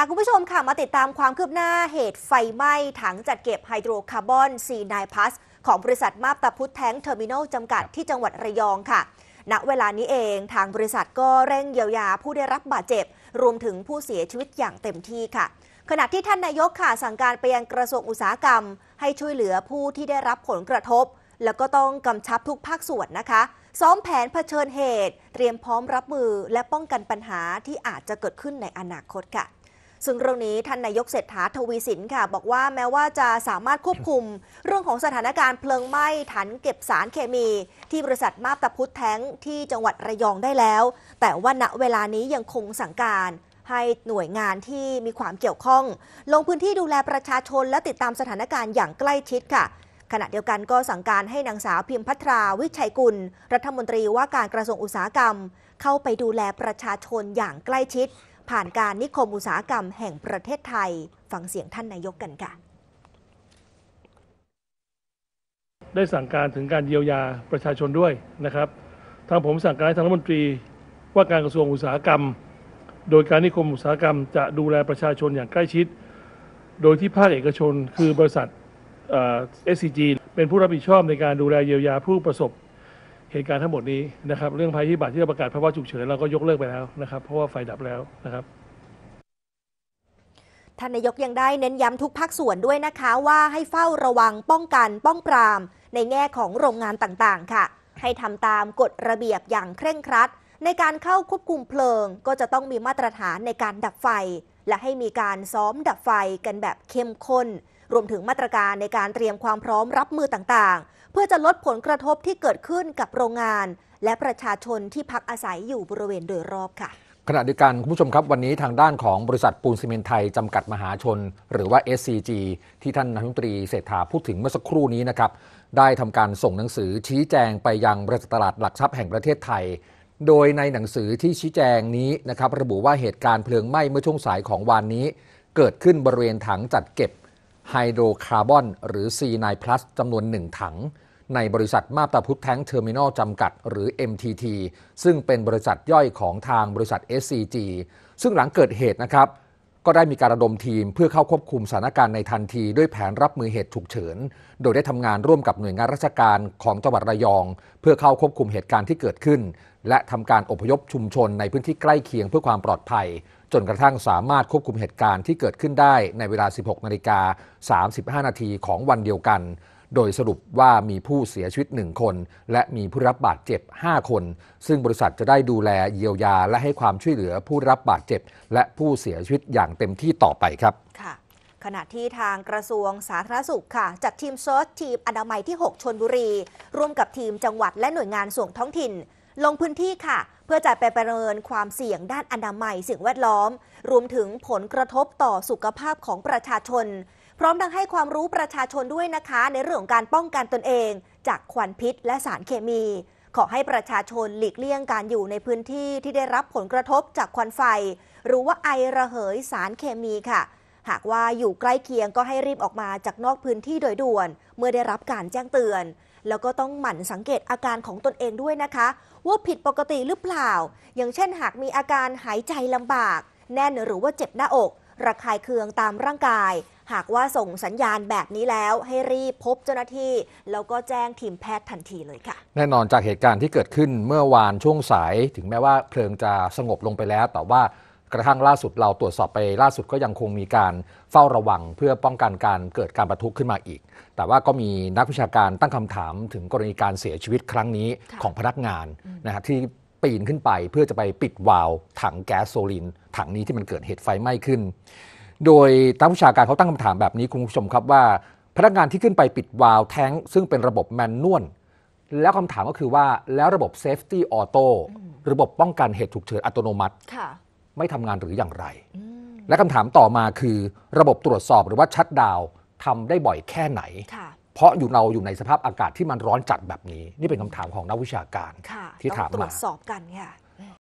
ะคุณผู้ชมค่ะมาติดตามความคืบหน้าเหตุไฟไหม้ถังจัดเก็บไฮโดรคาร์บอนซีไนพัสของบริษัทมาบตาพุทธแท้งเทอร์มินอลจำกัดที่จังหวัดระยองค่ะณเวลานี้เองทางบริษัทก็เร่งเยียวยาผู้ได้รับบาดเจ็บ รวมถึงผู้เสียชีวิตอย่างเต็มที่ค่ะ ขณะที่ท่านนายกค่ะสั่งการไปยังกระทรวงอุตสาหกรรม ให้ช่วยเหลือผู้ที่ได้รับผลกระทบ แล้วก็ต้องกำชับทุกภาคส่วนนะคะ ซ้อมแผนเผชิญเหตุ เตรียมพร้อมรับมือ และป้องกันปัญหาที่อาจจะเกิดขึ้นในอนาคตค่ะซึ่งเรื่องนี้ท่านนายกเศรษฐาทวีสินค่ะ บอกว่าแม้ว่าจะสามารถควบคุม เรื่องของสถานการณ์เพลิงไหม้ฐานเก็บสารเคมี ที่บริษัทมาบตาพุทธแท้งที่จังหวัดระยองได้แล้ว แต่ว่าณเวลานี้ยังคงสั่งการให้หน่วยงานที่มีความเกี่ยวข้อง ลงพื้นที่ดูแลประชาชนและติดตามสถานการณ์อย่างใกล้ชิดค่ะ ขณะเดียวกันก็สั่งการให้นางสาวพิมพัทราวิชัยกุล รัฐมนตรีว่าการกระทรวงอุตสาหกรรม เข้าไปดูแลประชาชนอย่างใกล้ชิดผ่านการนิคมอุตสาหกรรมแห่งประเทศไทยฟังเสียงท่านนายกกันค่ะได้สั่งการถึงการเยียวยาประชาชนด้วยนะครับทางผมสั่งการให้ทางรัฐมนตรีว่าการกระทรวงอุตสาหกรรม โดยการนิคมอุตสาหกรรมจะดูแลประชาชนอย่างใกล้ชิด โดยที่ภาคเอกชนคือบริษัทเอสซีจีเป็นผู้รับผิดชอบในการดูแลเยียวยาผู้ประสบเหตุการณ์ทั้งหมดนี้นะครับเรื่องภัยพิบัติที่เราประกาศภาวะฉุกเฉินเราก็ยกเลิกไปแล้วนะครับ เพราะว่าไฟดับแล้วนะครับท่านนายกยังได้เน้นย้ำทุกภาคส่วนด้วยนะคะว่าให้เฝ้าระวังป้องกันป้องปราม ในแง่ของโรงงานต่างๆค่ะ ให้ทำตามกฎระเบียบอย่างเคร่งครัด ในการเข้าควบคุมเพลิงก็จะต้องมีมาตรฐานในการดับไฟ และให้มีการซ้อมดับไฟกันแบบเข้มข้น รวมถึงมาตรการในการเตรียมความพร้อมรับมือต่างๆเพื่อจะลดผลกระทบที่เกิดขึ้นกับโรงงาน และประชาชนที่พักอาศัยอยู่บริเวณโดยรอบค่ะ ขณะเดียวกันคุณผู้ชมครับวันนี้ทางด้านของบริษัทปูนซีเมนไทย จำกัดมหาชน หรือว่า SCG ที่ท่านนายมตรีเศรษฐาพูดถึงเมื่อสักครู่นี้นะครับได้ทำการส่งหนังสือชี้แจงไปยังบริษัทตลาดหลักทรัพย์แห่งประเทศไทย โดยในหนังสือที่ชี้แจงนี้นะครับระบุว่าเหตุการณ์เพลิงไหม้เมื่อช่วงสายของวันนี้ เกิดขึ้นบริเวณถังจัดเก็บไฮโดรคาร์บอนหรือ C9 Plus จำนวน 1 ถัง ในบริษัทมาบตาพุทธแท้งเทอร์มินอลจำกัด หรือ MTT ซึ่งเป็นบริษัทย่อยของทางบริษัท SCG ซึ่งหลังเกิดเหตุนะครับก็ได้มีการระดมทีมเพื่อเข้าควบคุมสถานการณ์ในทันทีด้วยแผนรับมือเหตุฉุกเฉินโดยได้ทำงานร่วมกับหน่วยงานราชการของจังหวัดระยองเพื่อเข้าควบคุมเหตุการณ์ที่เกิดขึ้นและทำการอพยพชุมชนในพื้นที่ใกล้เคียงเพื่อความปลอดภัย จนกระทั่งสามารถควบคุมเหตุการณ์ที่เกิดขึ้นได้ในเวลา 16นาฬิกา 35 นาทีของวันเดียวกันโดยสรุปว่ามีผู้เสียชีวิต 1 คน และมีผู้รับบาดเจ็บ 5 คน ซึ่งบริษัทจะได้ดูแลเยียวยาและให้ความช่วยเหลือผู้รับบาดเจ็บ และผู้เสียชีวิตอย่างเต็มที่ต่อไปครับ ค่ะ ขณะที่ทางกระทรวงสาธารณสุขค่ะ จัดทีมเซิร์ชทีมอนามัยที่ 6 ชนบุรี ร่วมกับทีมจังหวัดและหน่วยงานส่วนท้องถิ่น ลงพื้นที่ค่ะ เพื่อจะไปประเมินความเสี่ยงด้านอนามัยสิ่งแวดล้อม รวมถึงผลกระทบต่อสุขภาพของประชาชนพร้อมทั้งให้ความรู้ประชาชนด้วยนะคะในเรื่องของการป้องกันตนเอง จากควันพิษและสารเคมี ขอให้ประชาชนหลีกเลี่ยงการอยู่ในพื้นที่ที่ได้รับผลกระทบจากควันไฟหรือว่าไอระเหยสารเคมีค่ะ หากว่าอยู่ใกล้เคียงก็ให้รีบออกมาจากนอกพื้นที่โดยด่วน เมื่อได้รับการแจ้งเตือน แล้วก็ต้องหมั่นสังเกตอาการของตนเองด้วยนะคะว่าผิดปกติหรือเปล่า อย่างเช่นหากมีอาการหายใจลำบาก แน่นหรือว่าเจ็บหน้าอก ระคายเคืองตามร่างกายหากว่าส่งสัญญาณแบบนี้แล้วให้รีบพบเจ้าหน้าที่ แล้วก็แจ้งทีมแพทย์ทันทีเลยค่ะ แน่นอนจากเหตุการณ์ที่เกิดขึ้นเมื่อวานช่วงสาย ถึงแม้ว่าเพลิงจะสงบลงไปแล้ว แต่ว่ากระทั่งล่าสุดเราตรวจสอบไปล่าสุดก็ยังคงมีการเฝ้าระวัง เพื่อป้องกันการเกิดการประทุขึ้นมาอีก แต่ว่าก็มีนักวิชาการตั้งคำถามถึงกรณีการเสียชีวิตครั้งนี้ของพนักงานนะับที่ปีนขึ้นไปเพื่อจะไปปิดวาล์วถังแก๊สโซลินถังนี้ที่มันเกิดเหตุไฟไหม้ขึ้นโดยนักวิชาการเขาตั้งคำถามแบบนี้คุณผู้ชมครับว่า พนักงานที่ขึ้นไปปิดวาล์วแท้งซึ่งเป็นระบบแมนนวล แล้วคำถามก็คือว่าแล้วระบบเซฟตี้ออโต้ระบบป้องกันเหตุฉุกเฉินอัตโนมัติไม่ทำงานหรืออย่างไร และคำถามต่อมาคือระบบตรวจสอบหรือว่าชัดดาวทำได้บ่อยแค่ไหนเพราะอยู่เราอยู่ในสภาพอากาศที่มันร้อนจัดแบบนี้ นี่เป็นคำถามของนักวิชาการ ที่ถามมาตรวจสอบกันค่ะ